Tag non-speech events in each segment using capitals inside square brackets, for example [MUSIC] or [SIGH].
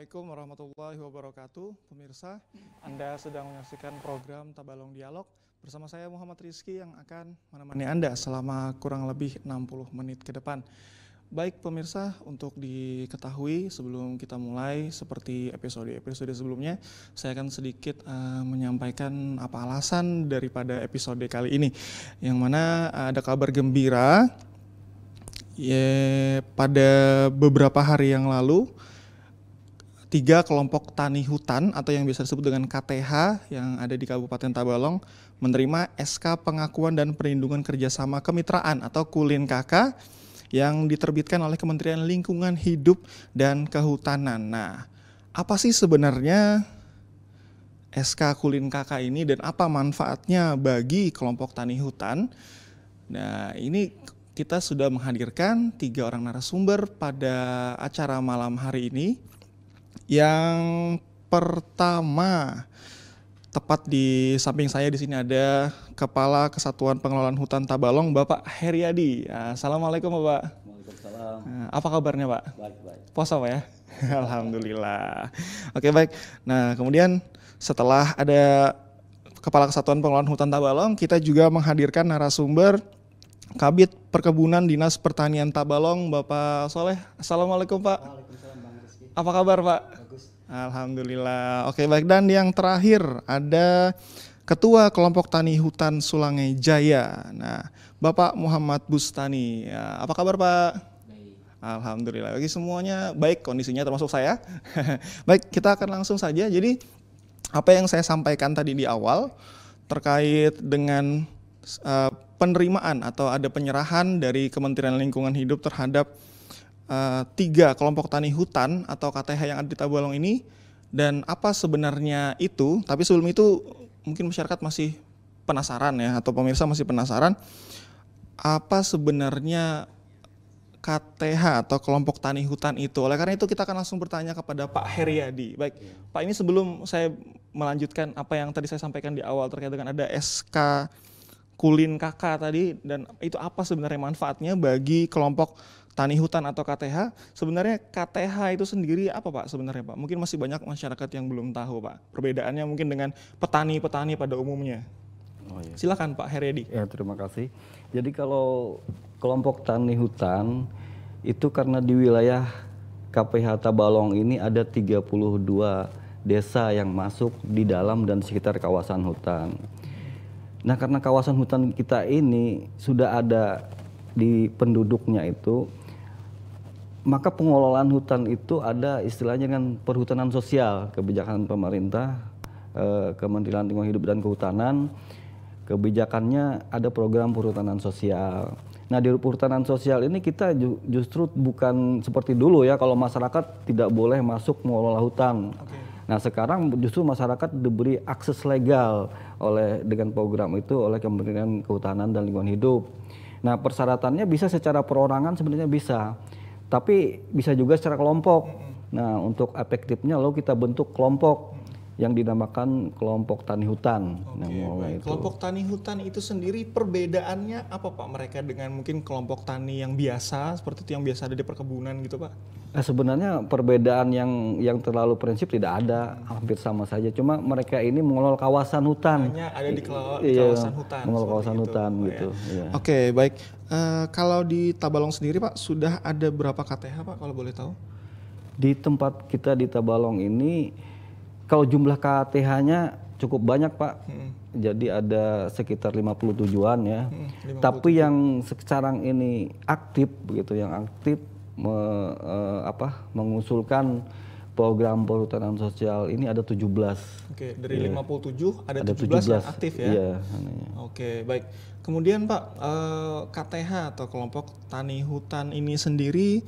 Assalamualaikum warahmatullahi wabarakatuh, pemirsa. Anda sedang menyaksikan program Tabalong Dialog bersama saya Muhammad Rizky yang akan menemani Anda selama kurang lebih 60 menit ke depan. Baik pemirsa, untuk diketahui sebelum kita mulai seperti episode-episode sebelumnya, saya akan sedikit uh, menyampaikan apa alasan daripada episode kali ini. Yang mana eh, ada kabar gembira ya pada beberapa hari yang lalu tiga kelompok tani hutan atau yang biasa disebut dengan KTH yang ada di Kabupaten Tabalong menerima SK pengakuan dan perlindungan kerjasama kemitraan atau Kulin KK yang diterbitkan oleh Kementerian Lingkungan Hidup dan Kehutanan. Nah, apa sih sebenarnya SK Kulin KK ini dan apa manfaatnya bagi kelompok tani hutan? Nah, ini kita sudah menghadirkan tiga orang narasumber pada acara malam hari ini yang pertama tepat di samping saya di sini ada Kepala Kesatuan Pengelolaan Hutan Tabalong Bapak Heriadi. Ah, Assalamualaikum Bapak. Waalaikumsalam. Ah, apa kabarnya Pak? Baik baik. Puasa Pak ya? [LAUGHS] Alhamdulillah. Oke baik. Nah kemudian setelah ada Kepala Kesatuan Pengelolaan Hutan Tabalong, kita juga menghadirkan narasumber Kabit Perkebunan Dinas Pertanian Tabalong Bapak Soleh. Assalamualaikum Pak. Waalaikumsalam. Apa kabar Pak? Bagus. Alhamdulillah. Oke baik dan yang terakhir ada Ketua Kelompok Tani Hutan Sulangai Jaya. Nah, Bapak Muhammad Bustani. Ya, apa kabar Pak? Baik. Alhamdulillah. Oke semuanya baik kondisinya termasuk saya. [LAUGHS] baik kita akan langsung saja. Jadi apa yang saya sampaikan tadi di awal terkait dengan uh, penerimaan atau ada penyerahan dari Kementerian Lingkungan Hidup terhadap Eh, tiga kelompok tani hutan atau KTH yang ada di Tabalong ini dan apa sebenarnya itu. Tapi sebelum itu mungkin masyarakat masih penasaran ya atau pemirsa masih penasaran apa sebenarnya KTH atau kelompok tani hutan itu. Oleh karena itu kita akan langsung bertanya kepada Pak Heriadi. Baik, ya. Pak ini sebelum saya melanjutkan apa yang tadi saya sampaikan di awal terkait dengan ada SK Kulin Kakak tadi dan itu apa sebenarnya manfaatnya bagi kelompok tani hutan atau KTH. Sebenarnya KTH itu sendiri apa Pak sebenarnya Pak? Mungkin masih banyak masyarakat yang belum tahu Pak. Perbedaannya mungkin dengan petani-petani pada umumnya. Oh, iya. Silakan Pak Heredi. Ya terima kasih. Jadi kalau kelompok tani hutan itu karena di wilayah KPH Tabalong ini ada 32 desa yang masuk di dalam dan sekitar kawasan hutan. Nah karena kawasan hutan kita ini sudah ada di penduduknya itu maka pengelolaan hutan itu ada istilahnya dengan perhutanan sosial, kebijakan pemerintah, eh, Kementerian Lingkungan Hidup dan Kehutanan, kebijakannya ada program perhutanan sosial. Nah di perhutanan sosial ini kita ju justru bukan seperti dulu ya kalau masyarakat tidak boleh masuk mengelola hutan. Okay. Nah sekarang justru masyarakat diberi akses legal oleh dengan program itu oleh Kementerian Kehutanan dan Lingkungan Hidup. Nah persyaratannya bisa secara perorangan sebenarnya bisa tapi bisa juga secara kelompok. Nah, untuk efektifnya lo kita bentuk kelompok yang dinamakan kelompok tani hutan. Okay, Itu. Kelompok tani hutan itu sendiri perbedaannya apa Pak mereka dengan mungkin kelompok tani yang biasa seperti itu yang biasa ada di perkebunan gitu Pak? Nah, sebenarnya perbedaan yang yang terlalu prinsip tidak ada, hampir sama saja. Cuma mereka ini mengelola kawasan hutan. Hanya ada di iya, kawasan iya, hutan. Mengelola kawasan itu, hutan Pak, gitu. Ya. Iya. Oke, okay, baik. Uh, kalau di Tabalong sendiri Pak sudah ada berapa KTH Pak kalau boleh tahu? Di tempat kita di Tabalong ini kalau jumlah KTH-nya cukup banyak Pak. Hmm. Jadi ada sekitar 57-an ya. Hmm, 57. Tapi yang sekarang ini aktif begitu yang aktif me, eh, apa mengusulkan program perhutanan sosial ini ada 17. Oke, dari yeah. 57 ada, ada 17, 17 yang aktif ya. Iya, Oke, baik. Kemudian Pak, eh, KTH atau kelompok tani hutan ini sendiri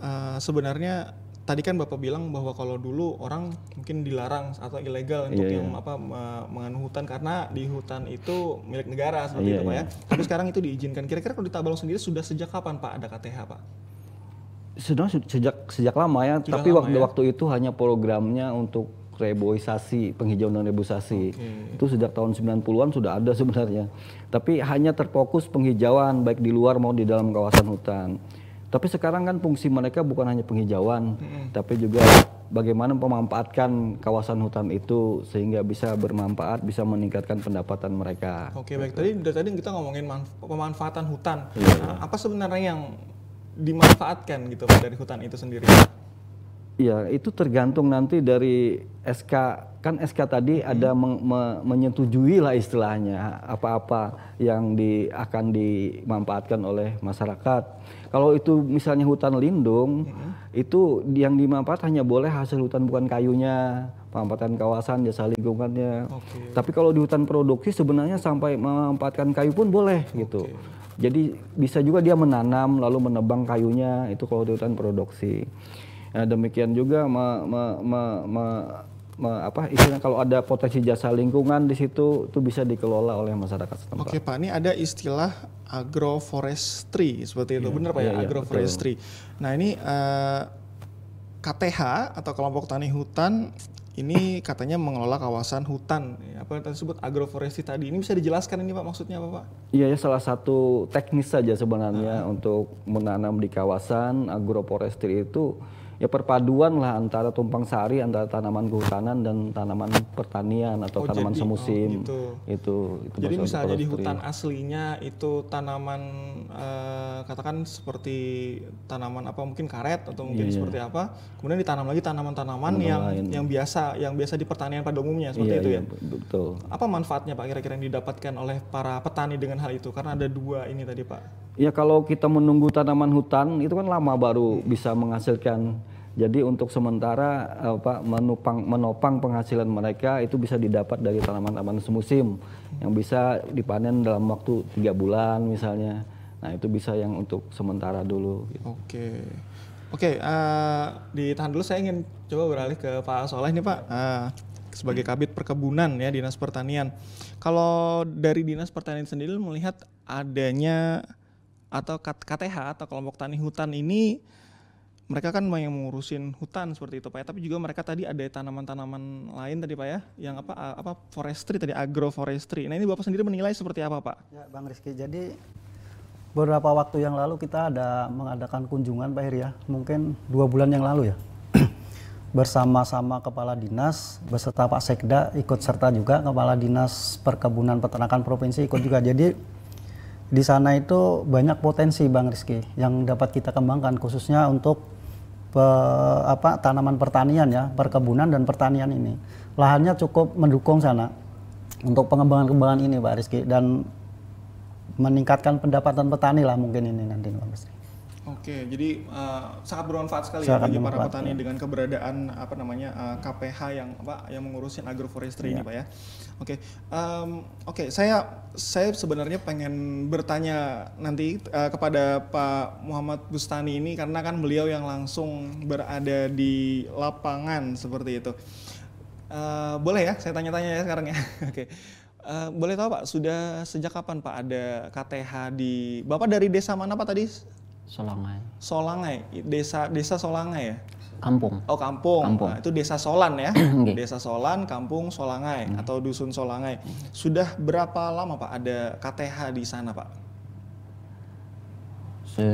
eh, sebenarnya tadi kan bapak bilang bahwa kalau dulu orang mungkin dilarang atau ilegal iya, untuk yeah, yang iya. apa menganu hutan karena di hutan itu milik negara seperti yeah, itu pak yeah. ya. Iya. Tapi sekarang itu diizinkan. Kira-kira kalau di Tabalong sendiri sudah sejak kapan pak ada KTH pak? Sudah sejak sejak lama ya. Sudah tapi lama, waktu ya? waktu itu hanya programnya untuk reboisasi, penghijauan dan reboisasi. Okay. Itu sejak tahun 90-an sudah ada sebenarnya. Tapi hanya terfokus penghijauan baik di luar maupun di dalam kawasan hutan. Tapi sekarang kan fungsi mereka bukan hanya penghijauan, hmm. tapi juga bagaimana memanfaatkan kawasan hutan itu sehingga bisa bermanfaat, bisa meningkatkan pendapatan mereka. Oke, baik. Tadi dari tadi kita ngomongin pemanfaatan hutan. Iya. Nah, apa sebenarnya yang dimanfaatkan gitu dari hutan itu sendiri? Ya, itu tergantung nanti dari SK. Kan SK tadi hmm. ada men me, menyetujui lah istilahnya apa-apa yang di, akan dimanfaatkan oleh masyarakat. Kalau itu misalnya hutan lindung, hmm. itu yang dimanfaat hanya boleh hasil hutan bukan kayunya, pemanfaatan kawasan, jasa lingkungannya. Okay. Tapi kalau di hutan produksi sebenarnya sampai memanfaatkan kayu pun boleh okay. gitu. Jadi bisa juga dia menanam lalu menebang kayunya itu kalau di hutan produksi. Nah, demikian juga ma, ma, ma, ma, apa istilah kalau ada potensi jasa lingkungan di situ itu bisa dikelola oleh masyarakat setempat. Oke Pak, ini ada istilah agroforestry seperti itu. Ya, Benar Pak ya, ya agroforestry. Ya, Nah, ini uh, eh, KTH atau kelompok tani hutan ini katanya mengelola kawasan hutan apa yang disebut agroforestry tadi ini bisa dijelaskan ini pak maksudnya apa pak? Iya ya salah satu teknis saja sebenarnya uh untuk menanam di kawasan agroforestry itu ya perpaduan lah antara tumpang sari antara tanaman kehutanan dan tanaman pertanian atau oh, tanaman jadi, oh, semusim oh, gitu. itu, itu jadi misalnya di hutan aslinya itu tanaman eh, katakan seperti tanaman apa mungkin karet atau mungkin yeah. seperti apa kemudian ditanam lagi tanaman-tanaman yang lain. yang biasa yang biasa di pertanian pada umumnya seperti yeah, itu iya, ya betul apa manfaatnya pak kira-kira yang didapatkan oleh para petani dengan hal itu karena ada dua ini tadi pak Ya kalau kita menunggu tanaman hutan itu kan lama baru bisa menghasilkan. Jadi untuk sementara eh, apa menopang menopang penghasilan mereka itu bisa didapat dari tanaman-tanaman semusim yang bisa dipanen dalam waktu tiga bulan misalnya. Nah itu bisa yang untuk sementara dulu. Gitu. Oke. Oke, uh, ditahan dulu saya ingin coba beralih ke Pak Soleh nih Pak. Uh, sebagai Kabit Perkebunan ya Dinas Pertanian. Kalau dari Dinas Pertanian sendiri melihat adanya atau KTH atau kelompok tani hutan ini mereka kan yang mengurusin hutan seperti itu pak ya tapi juga mereka tadi ada tanaman-tanaman lain tadi pak ya yang apa apa forestry tadi agroforestry nah ini bapak sendiri menilai seperti apa pak ya bang Rizky jadi beberapa waktu yang lalu kita ada mengadakan kunjungan pak Heri ya mungkin dua bulan yang lalu ya [CLEARS THROAT] bersama-sama kepala dinas beserta Pak Sekda ikut serta juga kepala dinas perkebunan peternakan provinsi ikut juga jadi di sana itu banyak potensi Bang Rizky yang dapat kita kembangkan khususnya untuk pe, apa tanaman pertanian ya, perkebunan dan pertanian ini. Lahannya cukup mendukung sana untuk pengembangan-pengembangan ini Pak Rizky dan meningkatkan pendapatan petani lah mungkin ini nanti Bang Rizky. Oke, jadi uh, sangat bermanfaat sekali ya sangat ya bagi para petani ya. dengan keberadaan apa namanya uh, eh, KPH yang apa yang mengurusin agroforestry ya. ini, iya. Pak ya. Oke, um, oke saya saya sebenarnya pengen bertanya nanti uh, kepada Pak Muhammad Bustani ini karena kan beliau yang langsung berada di lapangan seperti itu. Uh, boleh ya, saya tanya-tanya ya sekarang ya. [LAUGHS] oke. Uh, boleh tahu Pak, sudah sejak kapan Pak ada KTH di Bapak dari desa mana Pak tadi? Solangai. Solangai, desa desa Solangai ya. Kampung. Oh kampung. kampung. Nah, itu desa Solan ya. okay. [CLEARS THROAT] Desa Solan, kampung Solangai hmm. atau dusun Solangai. Sudah berapa lama pak ada KTH di sana pak? Se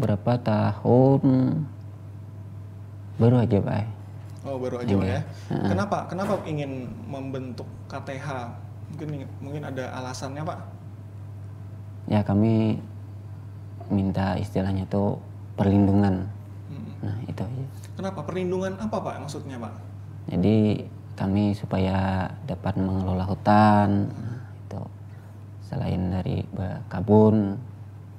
berapa tahun baru aja pak? Oh baru aja pak ya. Iya. Kenapa kenapa ingin membentuk KTH? Mungkin mungkin ada alasannya pak? ya kami minta istilahnya itu perlindungan. Hmm. Nah itu aja. Kenapa perlindungan apa pak maksudnya pak? Jadi kami supaya dapat mengelola hutan hmm. nah, itu selain dari kabun,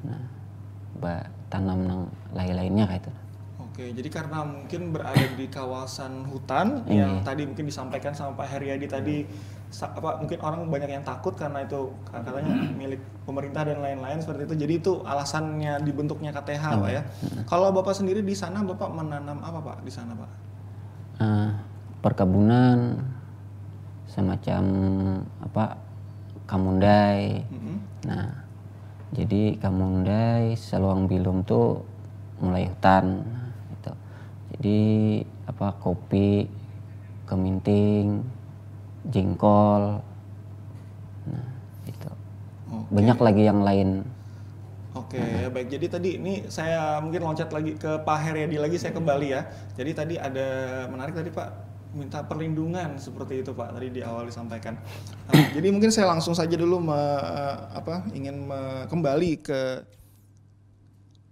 nah, tanam yang lain-lainnya kayak itu. Oke, jadi karena mungkin berada di kawasan hutan iya. yang tadi mungkin disampaikan sama Pak Heriadi tadi iya apa mungkin orang banyak yang takut karena itu katanya [CLEARS THROAT] milik pemerintah dan lain-lain seperti itu. Jadi itu alasannya dibentuknya KTH, oh, Pak ya. Iya. Kalau Bapak sendiri di sana Bapak menanam apa, Pak? Di sana, Pak? Uh, perkebunan semacam apa? Kamundai. Mm -hmm. Nah, jadi Kamundai, Seluang Bilum tuh mulai hutan itu. Jadi apa kopi, keminting, jengkol. Nah, itu. Okay. Banyak lagi yang lain. Oke, okay, hmm. baik. Jadi tadi ini saya mungkin loncat lagi ke Pak Heriadi lagi saya kembali ya. Jadi tadi ada menarik tadi Pak minta perlindungan seperti itu Pak tadi di awal disampaikan. Nah, [COUGHS] jadi mungkin saya langsung saja dulu me, apa ingin me, kembali ke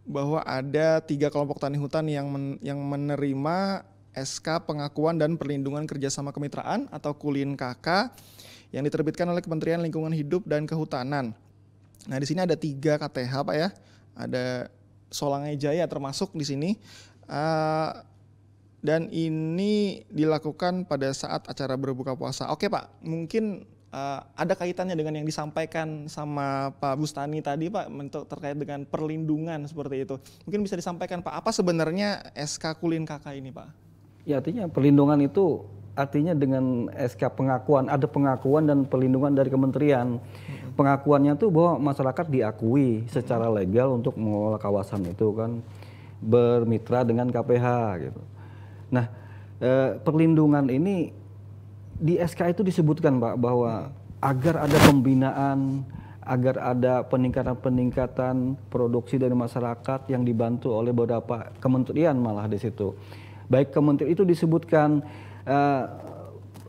bahwa ada tiga kelompok tani hutan yang men, yang menerima SK Pengakuan dan Perlindungan Kerjasama Kemitraan atau Kulin KK yang diterbitkan oleh Kementerian Lingkungan Hidup dan Kehutanan. Nah di sini ada tiga KTH Pak ya, ada Solangai Jaya termasuk di sini. Uh, dan ini dilakukan pada saat acara berbuka puasa. Oke Pak, mungkin uh, ada kaitannya dengan yang disampaikan sama Pak Bustani tadi Pak untuk terkait dengan perlindungan seperti itu. Mungkin bisa disampaikan Pak, apa sebenarnya SK Kulin KK ini Pak? Ya artinya perlindungan itu artinya dengan SK pengakuan ada pengakuan dan perlindungan dari kementerian. Hmm. Pengakuannya itu bahwa masyarakat diakui secara hmm. legal untuk mengelola kawasan itu kan bermitra dengan KPH gitu. Nah, eh, perlindungan ini di SK itu disebutkan Pak bahwa agar ada pembinaan, agar ada peningkatan-peningkatan produksi dari masyarakat yang dibantu oleh beberapa kementerian malah di situ baik kementerian itu disebutkan eh,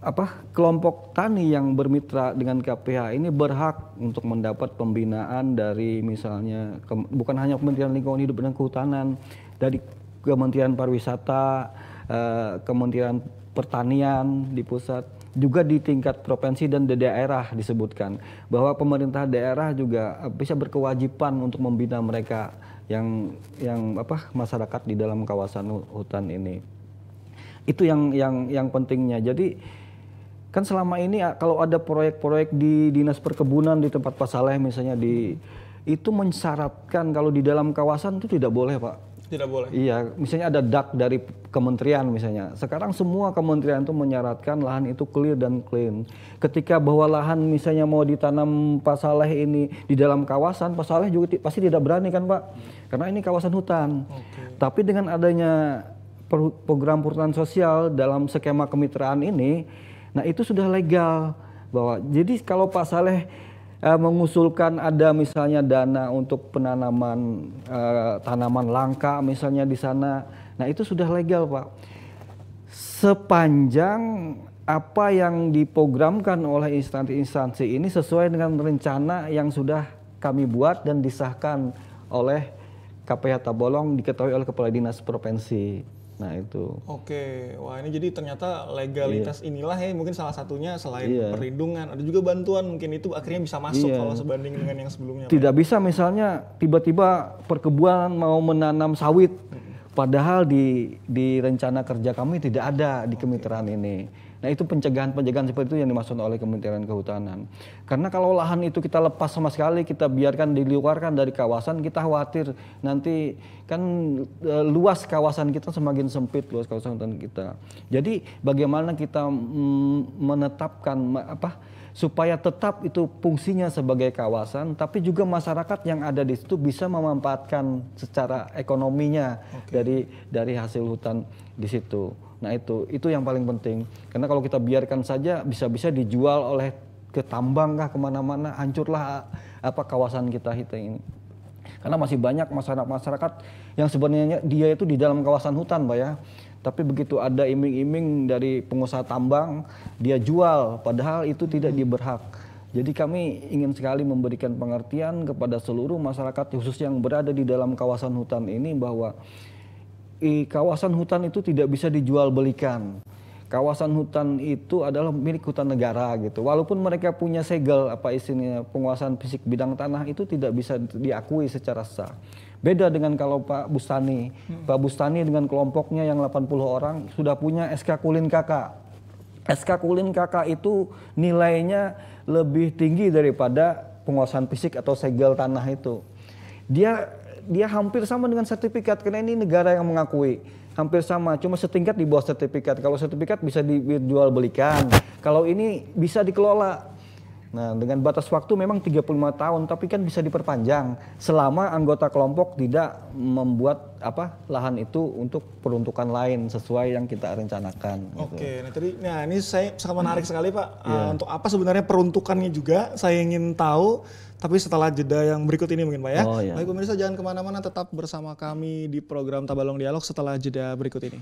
apa kelompok tani yang bermitra dengan KPH ini berhak untuk mendapat pembinaan dari misalnya ke, bukan hanya Kementerian Lingkungan Hidup dan Kehutanan dari Kementerian Pariwisata, eh, Kementerian Pertanian di pusat juga di tingkat provinsi dan di daerah disebutkan bahwa pemerintah daerah juga eh, bisa berkewajiban untuk membina mereka yang yang apa masyarakat di dalam kawasan hutan ini. Itu yang yang yang pentingnya. Jadi kan selama ini ah, kalau ada proyek-proyek di dinas perkebunan di tempat pasaleh misalnya di itu mensyaratkan kalau di dalam kawasan itu tidak boleh pak tidak boleh. Iya, misalnya ada dak dari kementerian misalnya. Sekarang semua kementerian itu menyaratkan lahan itu clear dan clean. Ketika bahwa lahan misalnya mau ditanam pasaleh ini di dalam kawasan, pasaleh juga pasti tidak berani kan, Pak? Karena ini kawasan hutan. Okay. Tapi dengan adanya program perhutanan sosial dalam skema kemitraan ini, nah itu sudah legal bahwa jadi kalau pasaleh uh, mengusulkan ada misalnya dana untuk penanaman uh, tanaman langka misalnya di sana. Nah, itu sudah legal, Pak. Sepanjang apa yang diprogramkan oleh instansi-instansi ini sesuai dengan rencana yang sudah kami buat dan disahkan oleh KPH Tabalong diketahui oleh Kepala Dinas Provinsi. Nah itu. Oke, wah ini jadi ternyata legalitas iya. inilah ya mungkin salah satunya selain iya. perlindungan, ada juga bantuan mungkin itu akhirnya bisa masuk iya. kalau sebanding dengan yang sebelumnya. Tidak bisa misalnya tiba-tiba perkebunan mau menanam sawit, padahal di di rencana kerja kami tidak ada di kemitraan ini Nah itu pencegahan-pencegahan seperti itu yang dimaksud oleh Kementerian Kehutanan. Karena kalau lahan itu kita lepas sama sekali, kita biarkan diluarkan dari kawasan, kita khawatir nanti kan e, luas kawasan kita semakin sempit luas kawasan hutan kita. Jadi bagaimana kita mm, menetapkan apa supaya tetap itu fungsinya sebagai kawasan, tapi juga masyarakat yang ada di situ bisa memanfaatkan secara ekonominya okay. dari dari hasil hutan di situ. Nah itu itu yang paling penting karena kalau kita biarkan saja bisa-bisa dijual oleh ke tambang kah kemana-mana hancurlah eh, apa kawasan kita kita ini karena masih banyak masyarakat masyarakat yang sebenarnya dia itu di dalam kawasan hutan pak ya tapi begitu ada iming-iming dari pengusaha tambang, dia jual, padahal itu tidak hmm. diberhak. Jadi kami ingin sekali memberikan pengertian kepada seluruh masyarakat khusus yang berada di dalam kawasan hutan ini bahwa i, kawasan hutan itu tidak bisa dijual belikan. Kawasan hutan itu adalah milik hutan negara gitu. Walaupun mereka punya segel apa isinya penguasaan fisik bidang tanah itu tidak bisa diakui secara sah. Beda dengan kalau Pak Bustani. Hmm. Pak Bustani dengan kelompoknya yang 80 orang sudah punya SK Kulin KK. SK Kulin KK itu nilainya lebih tinggi daripada penguasaan fisik atau segel tanah itu. Dia dia hampir sama dengan sertifikat karena ini negara yang mengakui hampir sama, cuma setingkat di bawah sertifikat. Kalau sertifikat bisa dijual belikan, kalau ini bisa dikelola Nah, dengan batas waktu memang 35 tahun, tapi kan bisa diperpanjang selama anggota kelompok tidak membuat apa lahan itu untuk peruntukan lain sesuai yang kita rencanakan. Gitu. Oke, gitu. nah tadi, nah ini saya sangat menarik hmm. sekali Pak. Yeah. Iya. Uh, untuk apa sebenarnya peruntukannya juga saya ingin tahu. Tapi setelah jeda yang berikut ini mungkin Pak ya. Oh, yeah. Baik pemirsa jangan kemana-mana tetap bersama kami di program Tabalong Dialog setelah jeda berikut ini.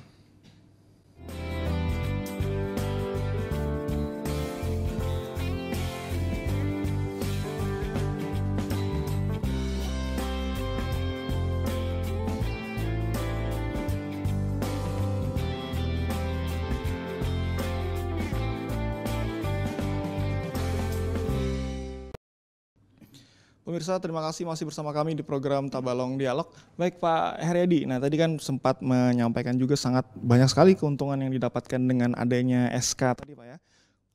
Pemirsa, terima kasih masih bersama kami di program Tabalong Dialog. Baik Pak Heredi. nah tadi kan sempat menyampaikan juga sangat banyak sekali keuntungan yang didapatkan dengan adanya SK tadi Pak ya.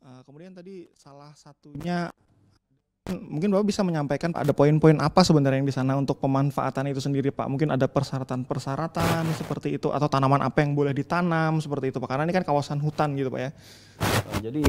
Eh, kemudian tadi salah satunya mungkin Bapak bisa menyampaikan Pak, ada poin-poin apa sebenarnya yang di sana untuk pemanfaatan itu sendiri Pak. Mungkin ada persyaratan-persyaratan seperti itu atau tanaman apa yang boleh ditanam seperti itu Pak. Karena ini kan kawasan hutan gitu Pak ya. Jadi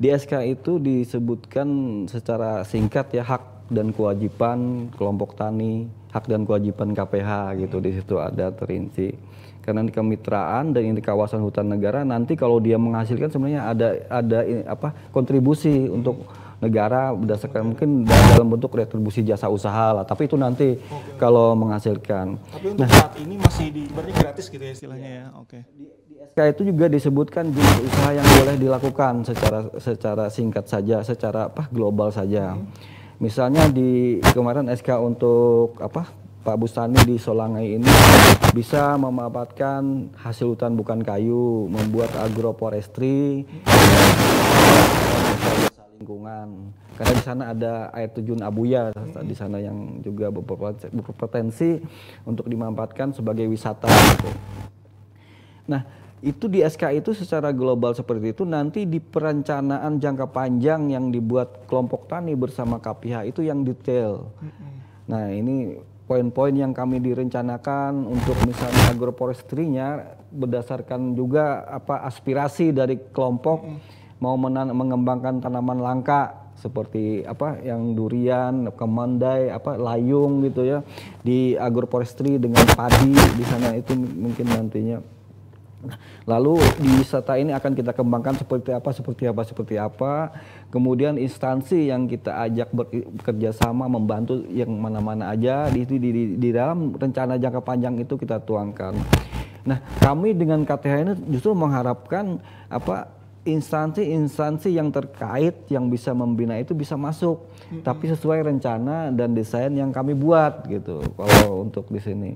di SK itu disebutkan secara singkat ya hak dan kewajiban kelompok tani, hak dan kewajiban KPH gitu di situ ada terinci. Karena di kemitraan dan di kawasan hutan negara nanti kalau dia menghasilkan sebenarnya ada ada apa kontribusi untuk negara berdasarkan mungkin dalam bentuk retribusi jasa usaha lah tapi itu nanti oke, kalau menghasilkan tapi untuk nah, saat ini masih diberi gratis gitu ya istilahnya ya, iya. oke okay. SK itu juga disebutkan jenis usaha yang boleh dilakukan secara secara singkat saja secara apa global saja hmm. Misalnya di kemarin SK untuk apa Pak Bustani di Solangai ini bisa memanfaatkan hasil hutan bukan kayu, membuat agroforestry, lingkungan. Karena di sana ada air terjun Abuya di sana yang juga berpotensi untuk dimanfaatkan sebagai wisata. Nah, itu di SK itu secara global seperti itu nanti di perencanaan jangka panjang yang dibuat kelompok tani bersama KPH itu yang detail. Nah ini poin-poin yang kami direncanakan untuk misalnya agroforestry berdasarkan juga apa aspirasi dari kelompok mau mengembangkan tanaman langka seperti apa yang durian, kemandai, apa layung gitu ya di agroforestry dengan padi di sana itu mungkin nantinya Lalu di wisata ini akan kita kembangkan seperti apa, seperti apa, seperti apa. Kemudian instansi yang kita ajak bekerja sama membantu yang mana-mana aja di, di, di, di dalam rencana jangka panjang itu kita tuangkan. Nah, kami dengan KTH ini justru mengharapkan apa instansi-instansi yang terkait yang bisa membina itu bisa masuk, mm-hmm. tapi sesuai rencana dan desain yang kami buat gitu. Kalau untuk di sini,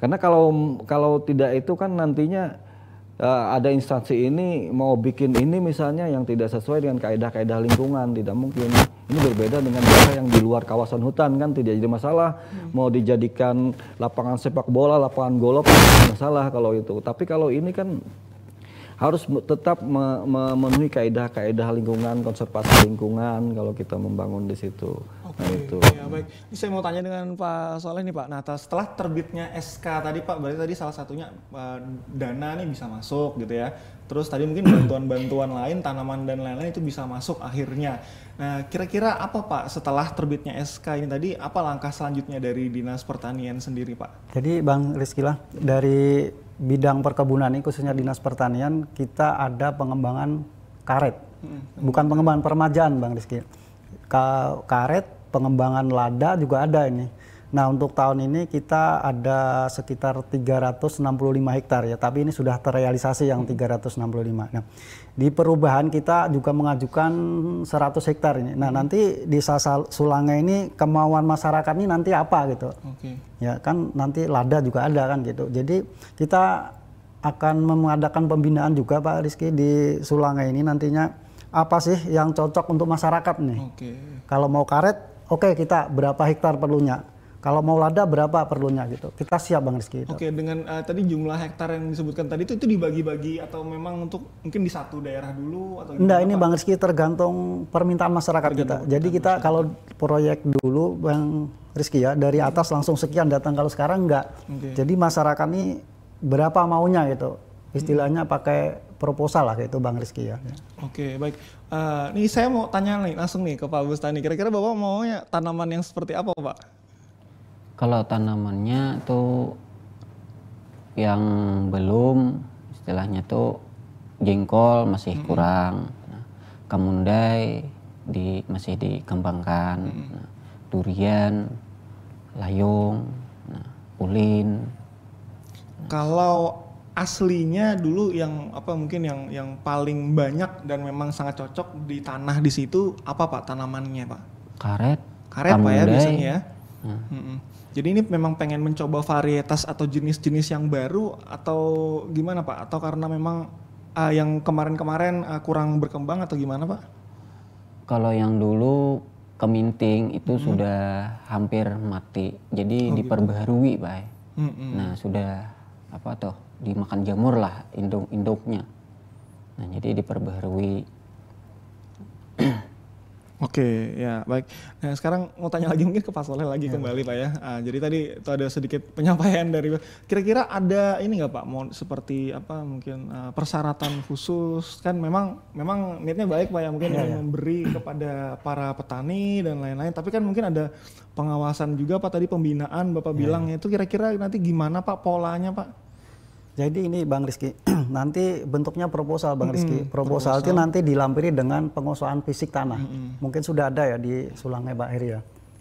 karena kalau kalau tidak itu kan nantinya uh, ada instansi ini mau bikin ini misalnya yang tidak sesuai dengan kaedah-kaedah lingkungan tidak mungkin ini berbeda dengan daerah yang di luar kawasan hutan kan tidak jadi masalah hmm. mau dijadikan lapangan sepak bola lapangan golf masalah kalau itu tapi kalau ini kan harus tetap memenuhi kaedah-kaedah lingkungan, konservasi lingkungan kalau kita membangun di situ. Nah, Oke, nah, itu. ya baik. Ini saya mau tanya dengan Pak Soleh nih Pak. Nah, setelah terbitnya SK tadi Pak, berarti tadi salah satunya uh, dana nih bisa masuk gitu ya. Terus tadi mungkin bantuan-bantuan lain, tanaman dan lain-lain itu bisa masuk akhirnya. Nah, kira-kira apa Pak setelah terbitnya SK ini tadi, apa langkah selanjutnya dari Dinas Pertanian sendiri Pak? Jadi Bang Rizky lah, dari bidang perkebunan ini khususnya dinas pertanian kita ada pengembangan karet hmm. bukan pengembangan permajaan bang Rizky karet pengembangan lada juga ada ini Nah untuk tahun ini kita ada sekitar 365 hektar ya, tapi ini sudah terrealisasi yang 365. Hmm. Nah di perubahan kita juga mengajukan 100 hektar ini. Nah hmm. nanti di Sasal Sulanga ini kemauan masyarakat ini nanti apa gitu? Okay. Ya kan nanti lada juga ada kan gitu. Jadi kita akan mengadakan pembinaan juga Pak Rizky di Sulanga ini nantinya apa sih yang cocok untuk masyarakat nih? Okay. Kalau mau karet, oke okay, kita berapa hektar perlunya? Kalau mau lada berapa perlunya gitu. Kita siap Bang Rizky. Gitu. Oke, dengan uh, tadi jumlah hektar yang disebutkan tadi itu itu dibagi-bagi atau memang untuk mungkin di satu daerah dulu atau Enggak, ini Bang Rizky tergantung permintaan masyarakat tergantung kita. Jadi kita masyarakat. kalau proyek dulu Bang Rizky ya, dari hmm. atas langsung sekian datang kalau sekarang enggak. Okay. Jadi masyarakat ini berapa maunya gitu. Istilahnya hmm. pakai proposal lah gitu Bang Rizky ya. Oke baik. Uh, eh, nih saya mau tanya nih langsung nih ke Pak Bustani. Kira-kira Bapak ya tanaman yang seperti apa Pak? kalau tanamannya tuh yang belum istilahnya tuh jengkol masih -hmm. kurang nah, kamundai di masih dikembangkan -hmm. durian layung nah, ulin kalau aslinya dulu yang apa mungkin yang yang paling banyak dan memang sangat cocok di tanah di situ apa pak tanamannya pak karet karet pak ya biasanya ya hmm. Hmm. Jadi ini memang pengen mencoba varietas atau jenis-jenis yang baru atau gimana Pak? Atau karena memang uh, yang kemarin-kemarin uh, kurang berkembang atau gimana Pak? Kalau yang dulu keminting itu hmm. sudah hampir mati. Jadi oh, gitu. diperbaharui gitu. Pak. Hmm, hmm. Nah sudah apa toh dimakan jamur lah induk-induknya. Nah jadi diperbaharui [CLEARS THROAT] Oke, okay, ya baik. Nah, sekarang mau tanya lagi mungkin ke Pak Soleh lagi ya. kembali Pak ya. Nah, jadi tadi itu ada sedikit penyampaian dari kira-kira ada ini nggak Pak mau seperti apa mungkin uh, persyaratan khusus kan memang memang niatnya baik Pak ya mungkin iya, ya, ya. memberi kepada para petani dan lain-lain tapi kan mungkin ada pengawasan juga Pak tadi pembinaan Bapak ya. bilang itu kira-kira nanti gimana Pak polanya Pak? Jadi ini Bang Rizky, [CLEARS THROAT] nanti bentuknya proposal Bang Rizky. Mm, proposal, itu nanti dilampiri dengan pengosongan fisik tanah. Mm -hmm. Mungkin sudah ada ya di sulangnya Pak Heri ya.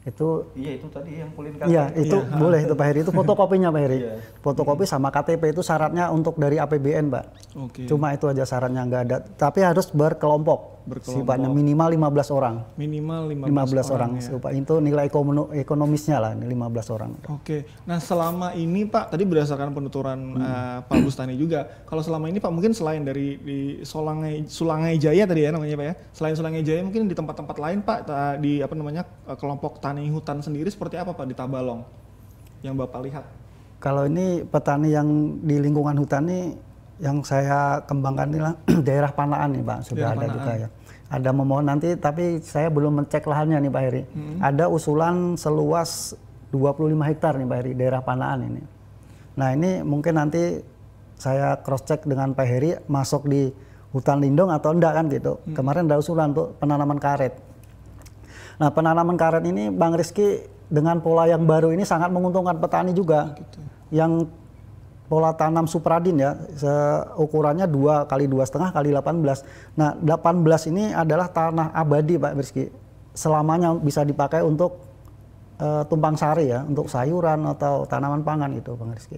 Itu Iya, itu tadi yang kulin iya, KTP. Iya, itu ya. boleh itu Pak Heri, itu [LAUGHS] fotokopinya Pak Heri. Yeah. Fotokopi mm. sama KTP itu syaratnya untuk dari APBN, Pak. Okay. Cuma itu aja syaratnya nggak ada, tapi harus berkelompok berkelompok. Sifatnya minimal 15 orang. Minimal 15, 15 orang. orang ya. itu nilai ekonomisnya lah 15 orang. Oke. Nah, selama ini Pak tadi berdasarkan penuturan hmm. uh, Pak Bustani juga, kalau selama ini Pak mungkin selain dari di Solangai Sulangai Jaya tadi ya namanya Pak ya. Selain Sulangai Jaya mungkin di tempat-tempat lain Pak di apa namanya eh, kelompok tani hutan sendiri seperti apa Pak di Tabalong? Yang Bapak lihat? Kalau ini petani yang di lingkungan hutan ini yang saya kembangkan ini lah [CLEARS THROAT] daerah Panaan nih Pak, sudah daerah ada Panaan. juga ya ada memohon nanti tapi saya belum mencek lahannya nih Pak Heri. Hmm. Ada usulan seluas 25 hektar nih Pak Heri daerah Panaan ini. Nah, ini mungkin nanti saya cross check dengan Pak Heri masuk di hutan lindung atau enggak kan gitu. Hmm. Kemarin ada usulan untuk penanaman karet. Nah, penanaman karet ini Bang Rizky dengan pola yang baru ini sangat menguntungkan petani juga. Gitu. Yang pola tanam Supradin ya ukurannya dua kali dua setengah kali 18. Nah 18 ini adalah tanah abadi Pak Rizky. selamanya bisa dipakai untuk uh, tumpang sari ya untuk sayuran atau tanaman pangan itu, Pak Rizky.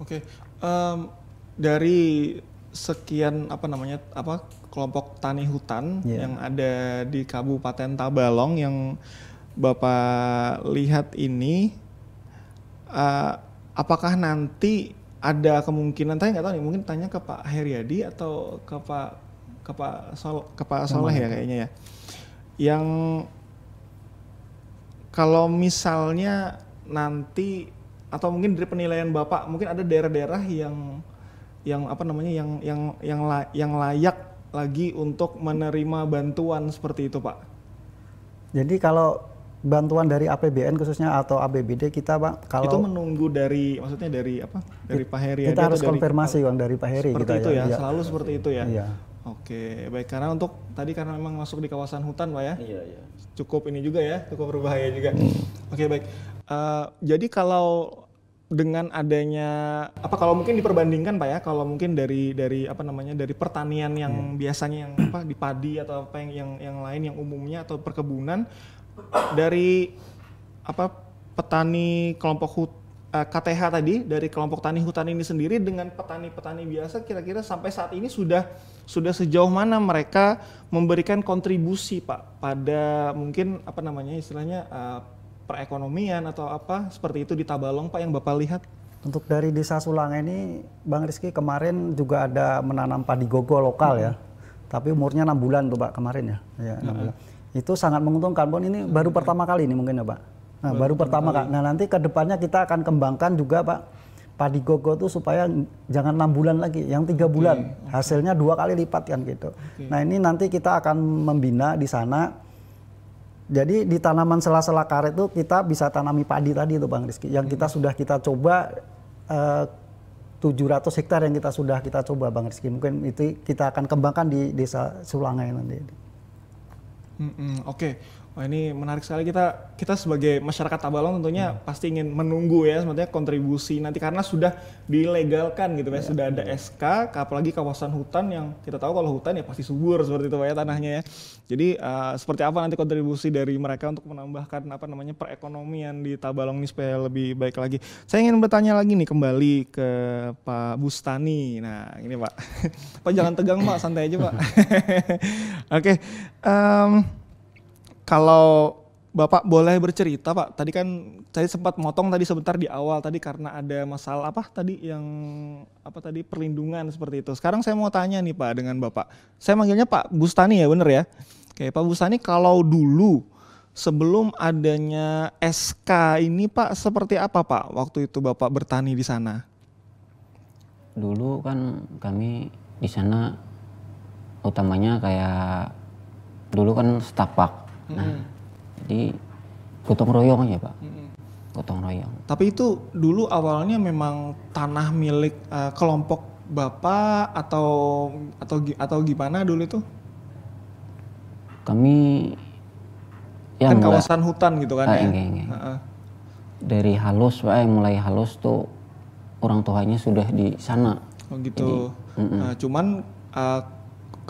Oke um, dari sekian apa namanya apa kelompok tani hutan yeah. yang ada di Kabupaten Tabalong yang Bapak lihat ini uh, apakah nanti ada kemungkinan tanya nggak tahu nih mungkin tanya ke Pak Heriadi atau ke Pak ke Pak Sol ke Pak Soleh ya kayaknya ya yang kalau misalnya nanti atau mungkin dari penilaian bapak mungkin ada daerah-daerah yang yang apa namanya yang yang yang yang layak lagi untuk menerima bantuan seperti itu pak. Jadi kalau bantuan dari APBN khususnya atau APBD kita pak kalau itu menunggu dari maksudnya dari apa dari Pak Heri kita harus konfirmasi dari, dari Pak Heri seperti gitu itu ya, ya iya. selalu seperti itu ya ya oke baik karena untuk tadi karena memang masuk di kawasan hutan pak ya iya, iya. cukup ini juga ya cukup berbahaya juga hmm. oke baik uh, jadi kalau dengan adanya apa kalau mungkin diperbandingkan pak ya kalau mungkin dari dari apa namanya dari pertanian yang hmm. biasanya yang apa di padi atau apa yang yang yang lain yang umumnya atau perkebunan dari apa petani kelompok hut, uh, eh, KTH tadi dari kelompok tani hutan ini sendiri dengan petani-petani biasa kira-kira sampai saat ini sudah sudah sejauh mana mereka memberikan kontribusi Pak pada mungkin apa namanya istilahnya uh, perekonomian atau apa seperti itu di Tabalong Pak yang Bapak lihat? Untuk dari desa Sulang ini Bang Rizky kemarin juga ada menanam padi gogo lokal ya. hmm. ya. Tapi umurnya enam bulan tuh Pak kemarin ya. ya 6 hmm. bulan itu sangat menguntungkan pun ini hmm. baru pertama kali ini mungkin ya pak nah baru, baru pertama kak nah nanti kedepannya kita akan kembangkan juga pak padi gogo itu supaya jangan enam bulan lagi, yang tiga bulan hasilnya dua kali lipat kan gitu. Okay. Nah ini nanti kita akan membina di sana. Jadi di tanaman sela-sela karet itu kita bisa tanami padi tadi itu bang Rizky, yang kita hmm. sudah kita coba eh, tujuh ratus hektar yang kita sudah kita coba bang Rizky. Mungkin itu kita akan kembangkan di desa Sulangai nanti. Oke, okay. Wah ini menarik sekali kita kita sebagai masyarakat Tabalong tentunya hmm. pasti ingin menunggu ya sebenarnya kontribusi nanti karena sudah dilegalkan gitu ya, ya sudah ada iya. SK apalagi kawasan hutan yang kita tahu kalau hutan ya pasti subur seperti itu ya tanahnya ya. Jadi uh, seperti apa nanti kontribusi dari mereka untuk menambahkan apa namanya perekonomian di Tabalong ini supaya lebih baik lagi. Saya ingin bertanya lagi nih kembali ke Pak Bustani. Nah, ini Pak. [LAUGHS] Pak jangan tegang Pak, santai aja Pak. [LAUGHS] Oke. okay. um, kalau Bapak boleh bercerita Pak, tadi kan saya sempat motong tadi sebentar di awal tadi karena ada masalah apa tadi yang apa tadi perlindungan seperti itu. Sekarang saya mau tanya nih Pak dengan Bapak. Saya manggilnya Pak Bustani ya benar ya? Oke Pak Bustani kalau dulu sebelum adanya SK ini Pak seperti apa Pak waktu itu Bapak bertani di sana? Dulu kan kami di sana utamanya kayak dulu kan setapak Nah, hmm. jadi gotong royong ya pak. Hmm. Gotong royong. Tapi itu dulu awalnya memang tanah milik uh, kelompok bapak atau atau atau gimana dulu itu? Kami yang kan enggak. kawasan hutan gitu kan ah, ya. Enggak, enggak. uh Dari halus pak, eh, mulai halus tuh orang tuanya sudah di sana. Oh gitu. Jadi, uh, cuman uh,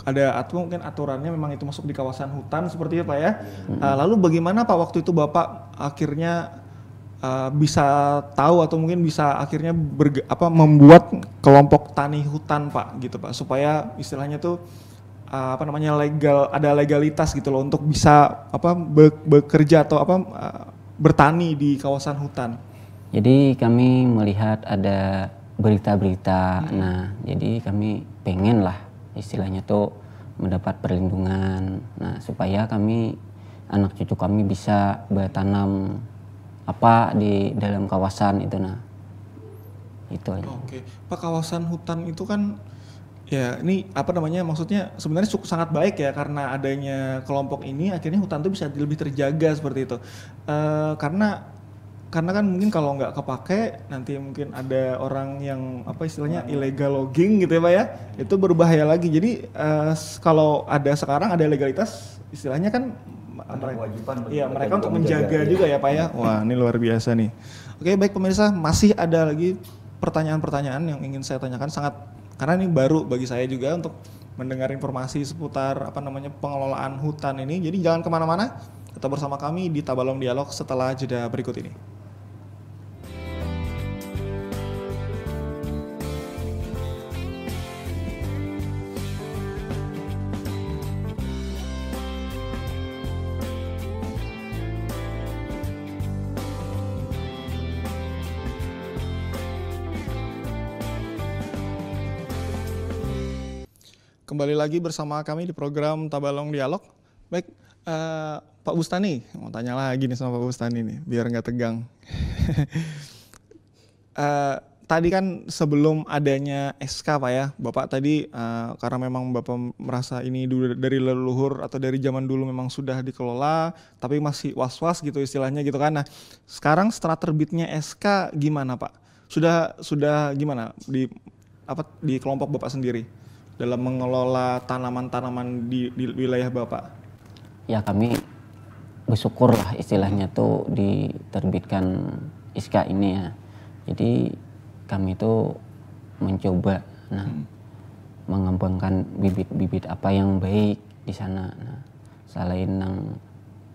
ada atau mungkin aturannya memang itu masuk di kawasan hutan seperti itu pak ya. Hmm. Uh, lalu bagaimana pak waktu itu bapak akhirnya uh, bisa tahu atau mungkin bisa akhirnya apa membuat kelompok tani hutan pak gitu pak supaya istilahnya tuh uh, apa namanya legal ada legalitas gitu loh untuk bisa apa be, bekerja atau apa uh, bertani di kawasan hutan. Jadi kami melihat ada berita-berita, hmm. nah jadi kami pengen lah istilahnya tuh mendapat perlindungan. Nah, supaya kami anak cucu kami bisa bertanam apa di dalam kawasan itu nah. Itu aja. Oke. Pak kawasan hutan itu kan ya ini apa namanya maksudnya sebenarnya cukup sangat baik ya karena adanya kelompok ini akhirnya hutan itu bisa lebih terjaga seperti itu. E, karena karena kan mungkin kalau nggak kepake nanti mungkin ada orang yang apa istilahnya nah, illegal logging gitu ya pak ya itu berbahaya lagi jadi uh, kalau ada sekarang ada legalitas istilahnya kan mereka kewajiban iya mereka untuk menjaga, juga iya. ya pak ya wah ini luar biasa nih oke baik pemirsa masih ada lagi pertanyaan-pertanyaan yang ingin saya tanyakan sangat karena ini baru bagi saya juga untuk mendengar informasi seputar apa namanya pengelolaan hutan ini jadi jangan kemana mana tetap bersama kami di Tabalong Dialog setelah jeda berikut ini. kembali lagi bersama kami di program Tabalong Dialog. Baik, uh, Pak Bustani, mau tanya lagi nih sama Pak Bustani nih, biar nggak tegang. uh, [LAUGHS] tadi kan sebelum adanya SK Pak ya, Bapak tadi uh, karena memang Bapak merasa ini dari leluhur atau dari zaman dulu memang sudah dikelola, tapi masih was-was gitu istilahnya gitu kan. Nah, sekarang setelah terbitnya SK gimana Pak? Sudah sudah gimana di apa di kelompok Bapak sendiri? dalam mengelola tanaman-tanaman di, di wilayah Bapak? Ya kami bersyukur lah istilahnya tuh diterbitkan ISKA ini ya. Jadi kami itu mencoba nah hmm. mengembangkan bibit-bibit apa yang baik di sana. Nah, selain yang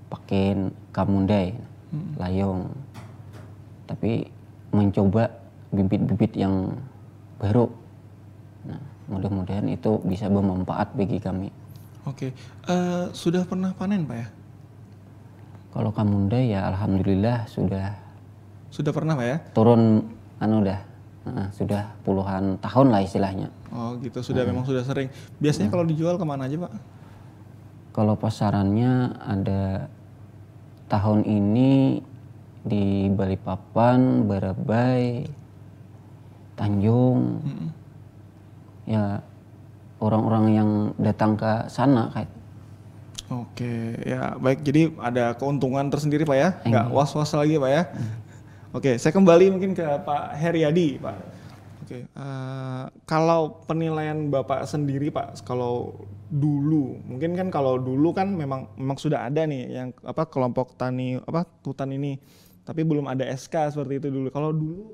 pakai kamundai, hmm. layong. Tapi mencoba bibit-bibit yang baru mudah-mudahan itu bisa bermanfaat bagi kami. Oke, okay. uh, eh, sudah pernah panen pak ya? Kalau kamunda ya alhamdulillah sudah. Sudah pernah pak ya? Turun anu udah nah, sudah puluhan tahun lah istilahnya. Oh gitu, sudah nah. memang sudah sering. Biasanya nah. kalau dijual kemana aja pak? Kalau pasarannya ada tahun ini di Balikpapan, Barabai, Tanjung. Mm -mm ya orang-orang yang datang ke sana kayak Oke, ya baik. Jadi ada keuntungan tersendiri Pak ya, Enggak was-was lagi Pak ya. Oke, saya kembali mungkin ke Pak Heriadi Pak. Oke, uh, kalau penilaian Bapak sendiri Pak, kalau dulu mungkin kan kalau dulu kan memang memang sudah ada nih yang apa kelompok tani apa hutan ini, tapi belum ada SK seperti itu dulu. Kalau dulu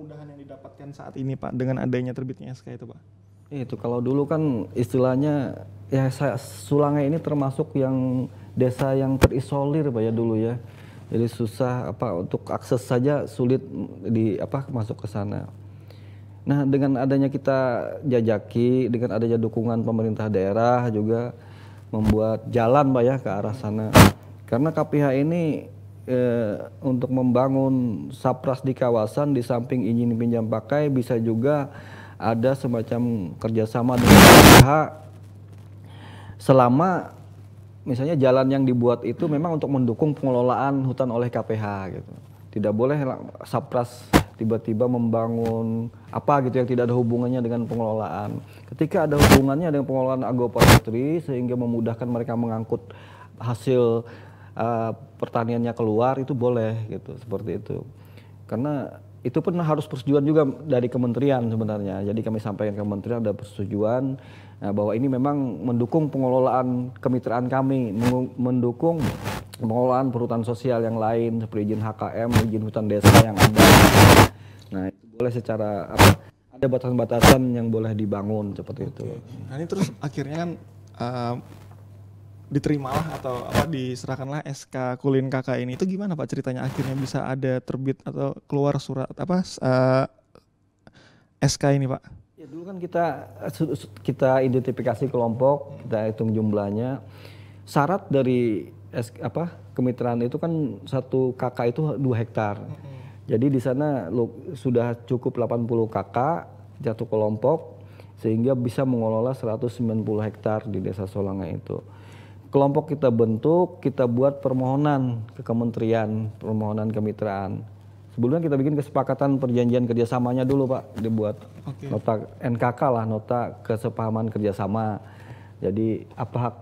kemudahan yang didapatkan saat ini Pak dengan adanya terbitnya SK itu Pak? Itu kalau dulu kan istilahnya ya saya, Sulangai ini termasuk yang desa yang terisolir Pak ya dulu ya. Jadi susah apa untuk akses saja sulit di apa masuk ke sana. Nah, dengan adanya kita jajaki, dengan adanya dukungan pemerintah daerah juga membuat jalan Pak ya ke arah sana. Karena KPH ini eh, untuk membangun sapras di kawasan di samping izin pinjam pakai bisa juga ada semacam kerjasama dengan pihak selama misalnya jalan yang dibuat itu memang untuk mendukung pengelolaan hutan oleh KPH gitu tidak boleh sapras tiba-tiba membangun apa gitu yang tidak ada hubungannya dengan pengelolaan. Ketika ada hubungannya dengan pengelolaan agroforestry sehingga memudahkan mereka mengangkut hasil Eh, pertaniannya keluar itu boleh gitu seperti itu karena itu pun harus persetujuan juga dari kementerian sebenarnya. Jadi kami sampaikan ke kementerian ada persetujuan eh, bahwa ini memang mendukung pengelolaan kemitraan kami, mendukung pengelolaan perhutanan sosial yang lain seperti izin HKM, izin hutan desa yang ada. Nah, itu boleh secara apa, ada batasan-batasan yang boleh dibangun seperti itu. Nah, ini terus akhirnya kan uh, diterimalah atau apa diserahkanlah SK Kulin Kakak ini itu gimana Pak ceritanya akhirnya bisa ada terbit atau keluar surat apa uh, eh, SK ini Pak? Ya dulu kan kita eh, kita identifikasi kelompok, kita hitung jumlahnya. Syarat dari SK, apa kemitraan itu kan satu KK itu dua hektar. Jadi di sana sudah cukup 80 KK jatuh kelompok sehingga bisa mengelola 190 hektar di desa Solanga itu kelompok kita bentuk, kita buat permohonan ke kementerian, permohonan kemitraan. Sebelumnya kita bikin kesepakatan perjanjian kerjasamanya dulu Pak, dibuat okay. nota NKK lah, nota kesepahaman kerjasama. Jadi apa hak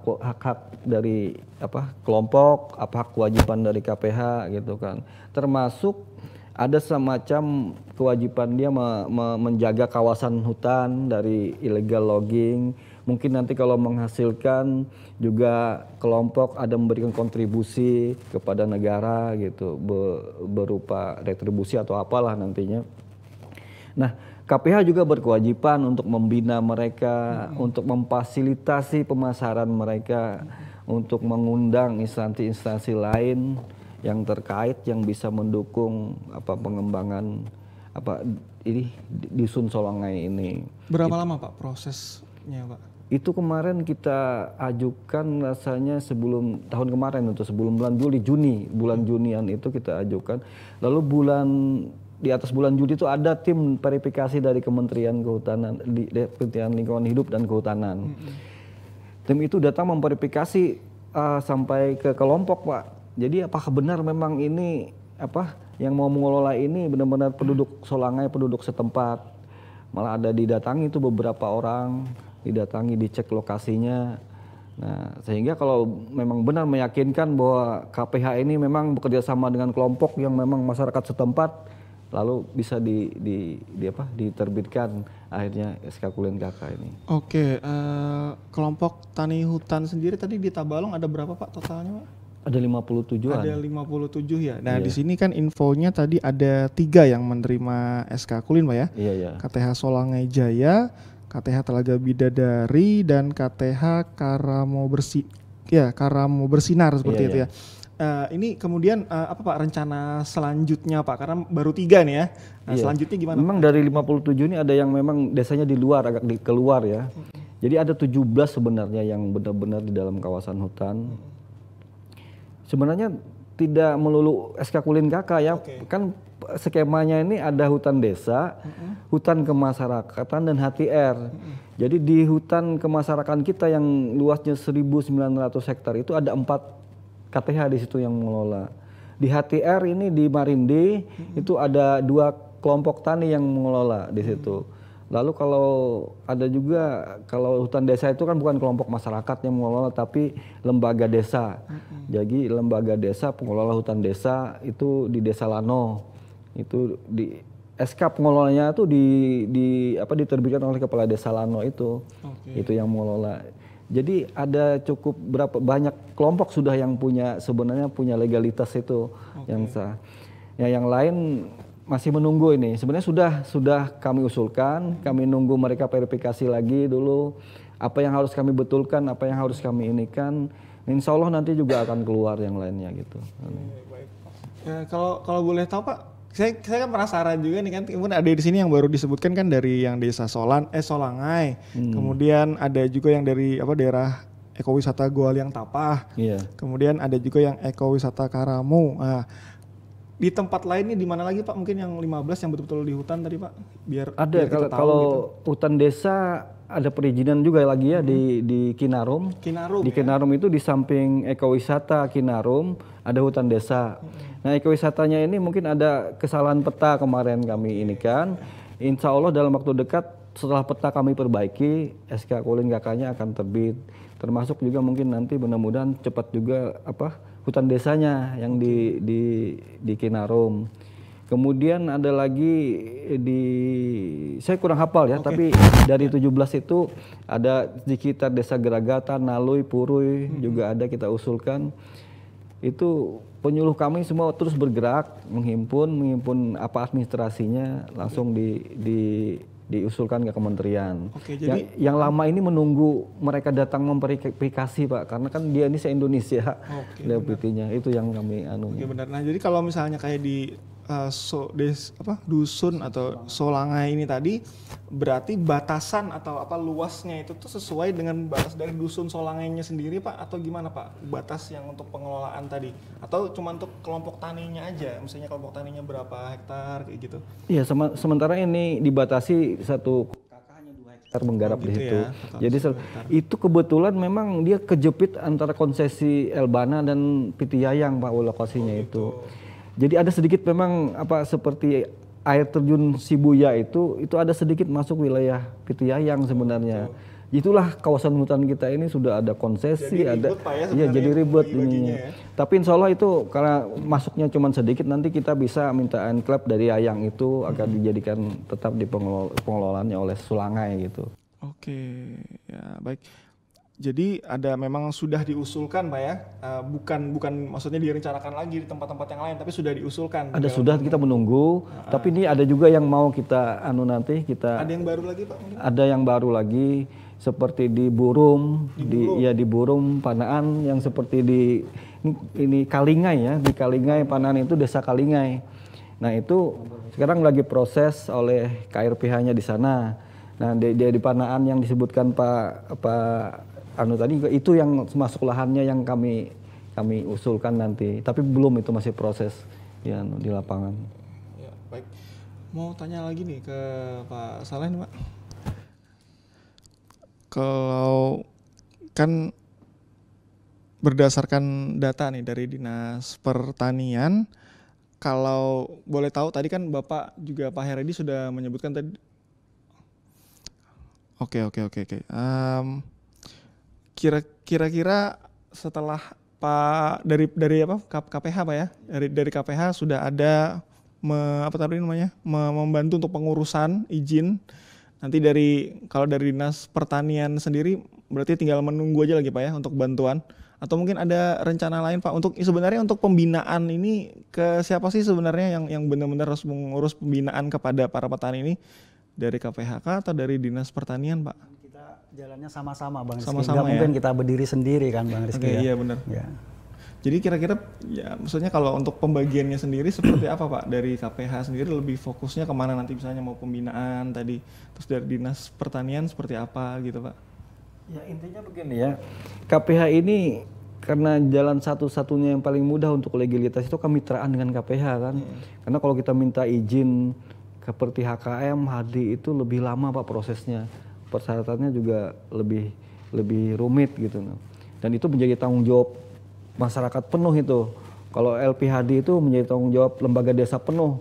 hak, dari apa kelompok, apa hak kewajiban dari KPH gitu kan. Termasuk ada semacam kewajiban dia me, me, menjaga kawasan hutan dari illegal logging, mungkin nanti kalau menghasilkan juga kelompok ada memberikan kontribusi kepada negara gitu berupa retribusi atau apalah nantinya. Nah, KPH juga berkewajiban untuk membina mereka, hmm. untuk memfasilitasi pemasaran mereka, hmm. untuk mengundang instansi-instansi lain yang terkait yang bisa mendukung apa pengembangan apa ini di Sun Solongai ini. Berapa gitu. lama Pak prosesnya Pak? itu kemarin kita ajukan rasanya sebelum tahun kemarin untuk sebelum bulan Juli Juni bulan Junian itu kita ajukan lalu bulan di atas bulan Juli itu ada tim verifikasi dari Kementerian Kehutanan di, Kementerian Lingkungan Hidup dan Kehutanan tim itu datang memverifikasi uh, sampai ke kelompok pak jadi apakah benar memang ini apa yang mau mengelola ini benar-benar penduduk Solangai penduduk setempat malah ada didatangi itu beberapa orang didatangi, dicek lokasinya. Nah, sehingga kalau memang benar meyakinkan bahwa KPH ini memang bekerja sama dengan kelompok yang memang masyarakat setempat, lalu bisa di, di, di apa diterbitkan akhirnya SK Kulin KK ini. Oke, uh, kelompok tani hutan sendiri tadi di Tabalong ada berapa Pak totalnya Pak? Ada 57 an Ada 57 ya. Nah, iya. di sini kan infonya tadi ada tiga yang menerima SK Kulin, Pak ya. Iya, iya. KTH Solangai Jaya, KTH Telaga Bidadari dan KTH Karamo Bersi ya Karamo Bersinar iya, seperti iya, itu iya. ya. Uh, ini kemudian uh, apa Pak rencana selanjutnya Pak? Karena baru tiga nih ya. Nah, iya. Selanjutnya gimana? Memang Pak? dari 57 ini ada yang memang desanya di luar agak di keluar ya. Hmm. Jadi ada 17 sebenarnya yang benar-benar di dalam kawasan hutan. Hmm. Sebenarnya tidak melulu SK Kulin Kakak ya. Okay. Kan skemanya ini ada hutan desa, mm-hmm. hutan kemasyarakatan dan HTR. Mm-hmm. Jadi di hutan kemasyarakatan kita yang luasnya 1.900 hektar itu ada empat KTH di situ yang mengelola. Di HTR ini di Marinde mm-hmm. itu ada dua kelompok tani yang mengelola di situ. Mm-hmm. Lalu kalau ada juga kalau hutan desa itu kan bukan kelompok masyarakat yang mengelola tapi lembaga desa. Mm-hmm. Jadi lembaga desa pengelola hutan desa itu di Desa Lano itu di SK pengelolanya itu di, di apa diterbitkan oleh kepala desa Lano itu okay. itu yang mengelola jadi ada cukup berapa banyak kelompok sudah yang punya sebenarnya punya legalitas itu okay. yang sah ya yang lain masih menunggu ini sebenarnya sudah sudah kami usulkan kami nunggu mereka verifikasi lagi dulu apa yang harus kami betulkan apa yang harus kami inikan Insya Allah nanti juga akan keluar yang lainnya gitu. Ya, kalau kalau boleh tahu Pak, saya saya kan penasaran juga nih kan kemudian ada di sini yang baru disebutkan kan dari yang desa Solan eh Solangai hmm. kemudian ada juga yang dari apa daerah ekowisata Liang Tapah yeah. kemudian ada juga yang ekowisata Karamu nah, di tempat lainnya di mana lagi Pak mungkin yang 15 yang betul-betul di hutan tadi Pak biar ada biar kalau, tahu, kalau gitu. hutan desa ada perizinan juga lagi ya hmm. di di Kinarum. Kinarum. Di ya? Kinarum itu di samping ekowisata Kinarum ada hutan desa. Hmm. Nah, ekowisatanya ini mungkin ada kesalahan peta kemarin kami ini kan. Insya Allah dalam waktu dekat setelah peta kami perbaiki, SK Kulin kakaknya akan terbit. Termasuk juga mungkin nanti mudah-mudahan cepat juga apa hutan desanya yang di di di Kinarum. Kemudian ada lagi di saya kurang hafal ya, okay. tapi dari 17 ya. itu ada di sekitar desa Geragata, Nalui, Purui hmm. juga ada kita usulkan. Itu penyuluh kami semua terus bergerak menghimpun menghimpun apa administrasinya langsung di di diusulkan ke kementerian. Oke, jadi yang, yang lama ini menunggu mereka datang memverifikasi pak, karena kan dia ini se Indonesia deputinya itu yang kami anu. Oke benar. Nah jadi kalau misalnya kayak di uh, so, des, apa dusun atau solangai ini tadi berarti batasan atau apa luasnya itu tuh sesuai dengan batas dari dusun solangainya sendiri pak atau gimana pak batas yang untuk pengelolaan tadi atau cuma untuk kelompok taninya aja misalnya kelompok taninya berapa hektar kayak gitu iya sementara ini dibatasi satu hektar menggarap oh, gitu di situ. Ya, Jadi itu kebetulan memang dia kejepit antara konsesi Elbana dan Piti Yayang Pak lokasinya oh, gitu. itu. Jadi ada sedikit memang apa seperti air terjun Sibuya itu itu ada sedikit masuk wilayah Pitiyayang sebenarnya. Betul. Itulah kawasan hutan kita ini sudah ada konsesi, jadi ribut, ada Pak, ya, ya jadi ribet ini. Ya. Tapi insya Allah itu karena masuknya cuma sedikit nanti kita bisa minta enclave dari Ayang itu hmm. akan dijadikan tetap di pengelol pengelolaannya oleh Sulangai gitu. Oke, ya baik. Jadi ada memang sudah diusulkan, Pak ya. Eh, bukan bukan maksudnya direncanakan lagi di tempat-tempat yang lain, tapi sudah diusulkan. Ada sudah kita menunggu, uh ah. -huh. tapi ini ada juga yang mau kita anu nanti kita Ada yang baru lagi, Pak? Mungkin? Ada yang baru lagi seperti di Burum, di, di ya di Burum Panaan yang seperti di ini, Kalingai ya, di Kalingai Panaan itu Desa Kalingai. Nah, itu sekarang lagi proses oleh KRPH-nya di sana. Nah, di, di, di Panaan yang disebutkan Pak Pak anu tadi itu yang masuk lahannya yang kami kami usulkan nanti. Tapi belum itu masih proses ya anu, di lapangan. Ya, baik. Mau tanya lagi nih ke Pak Saleh, nih Pak. Kalau kan berdasarkan data nih dari Dinas Pertanian, kalau boleh tahu tadi kan Bapak juga Pak Heredi sudah menyebutkan tadi Oke okay, oke okay, oke okay, oke. Um, kira kira-kira setelah Pak dari dari apa KPH Pak ya dari dari KPH sudah ada me, apa tadi namanya me, membantu untuk pengurusan izin nanti dari kalau dari dinas pertanian sendiri berarti tinggal menunggu aja lagi Pak ya untuk bantuan atau mungkin ada rencana lain Pak untuk sebenarnya untuk pembinaan ini ke siapa sih sebenarnya yang yang benar-benar harus mengurus pembinaan kepada para petani ini dari KPHK atau dari dinas pertanian Pak? jalannya sama-sama Bang Rizky. Sama-sama ya? mungkin kita berdiri sendiri kan Bang Rizky. Okay, ya? Iya benar. Ya. Jadi kira-kira ya maksudnya kalau untuk pembagiannya sendiri seperti apa Pak dari KPH sendiri lebih fokusnya kemana nanti misalnya mau pembinaan tadi terus dari dinas pertanian seperti apa gitu Pak? Ya intinya begini ya KPH ini karena jalan satu-satunya yang paling mudah untuk legalitas itu kemitraan dengan KPH kan hmm. karena kalau kita minta izin seperti HKM, HD itu lebih lama Pak prosesnya persyaratannya juga lebih lebih rumit gitu dan itu menjadi tanggung jawab masyarakat penuh itu kalau LPHD itu menjadi tanggung jawab lembaga desa penuh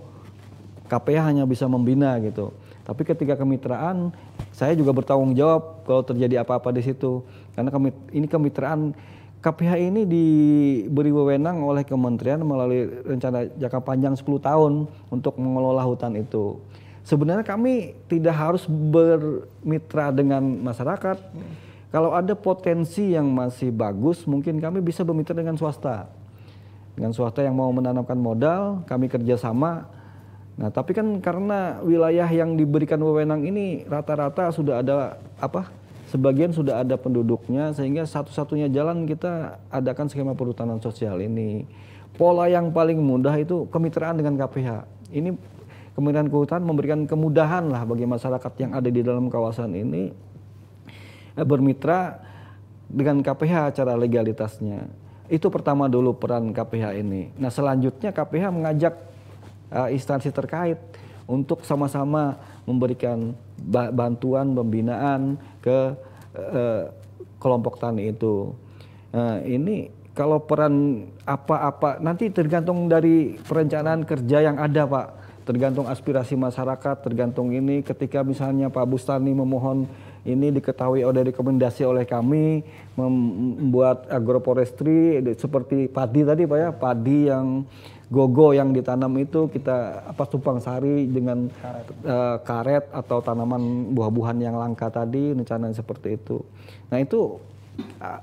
KPH hanya bisa membina gitu tapi ketika kemitraan saya juga bertanggung jawab kalau terjadi apa-apa di situ karena kami, ini kemitraan KPH ini diberi wewenang oleh kementerian melalui rencana jangka panjang 10 tahun untuk mengelola hutan itu. Sebenarnya kami tidak harus bermitra dengan masyarakat. Hmm. Kalau ada potensi yang masih bagus, mungkin kami bisa bermitra dengan swasta. Dengan swasta yang mau menanamkan modal, kami kerjasama. Nah, tapi kan karena wilayah yang diberikan wewenang ini rata-rata sudah ada apa? Sebagian sudah ada penduduknya, sehingga satu-satunya jalan kita adakan skema perhutanan sosial ini. Pola yang paling mudah itu kemitraan dengan KPH. Ini Kementerian Kehutanan memberikan kemudahan lah bagi masyarakat yang ada di dalam kawasan ini eh, bermitra dengan KPH cara legalitasnya. Itu pertama dulu peran KPH ini. Nah selanjutnya KPH mengajak uh, instansi terkait untuk sama-sama memberikan bantuan pembinaan ke uh, kelompok tani itu. Nah, ini kalau peran apa-apa nanti tergantung dari perencanaan kerja yang ada, Pak tergantung aspirasi masyarakat, tergantung ini ketika misalnya Pak Bustani memohon ini diketahui oleh rekomendasi oleh kami membuat agroforestry seperti padi tadi Pak ya, padi yang gogo yang ditanam itu kita apa tumpang sari dengan karet, uh, karet atau tanaman buah-buahan yang langka tadi rencana seperti itu. Nah, itu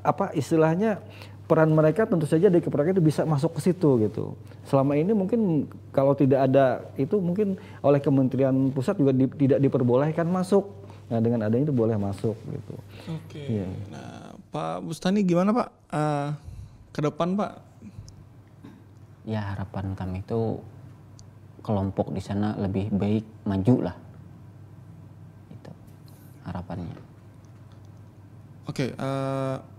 apa istilahnya peran mereka tentu saja dari keperakan itu bisa masuk ke situ gitu. Selama ini mungkin kalau tidak ada itu mungkin oleh kementerian pusat juga di, tidak diperbolehkan masuk. Nah dengan adanya itu boleh masuk gitu. Oke. Okay. Iya. Yeah. Nah Pak Bustani gimana Pak uh, ke depan Pak? Ya harapan kami itu kelompok di sana lebih baik maju lah. Itu harapannya. Oke. Okay, uh eh,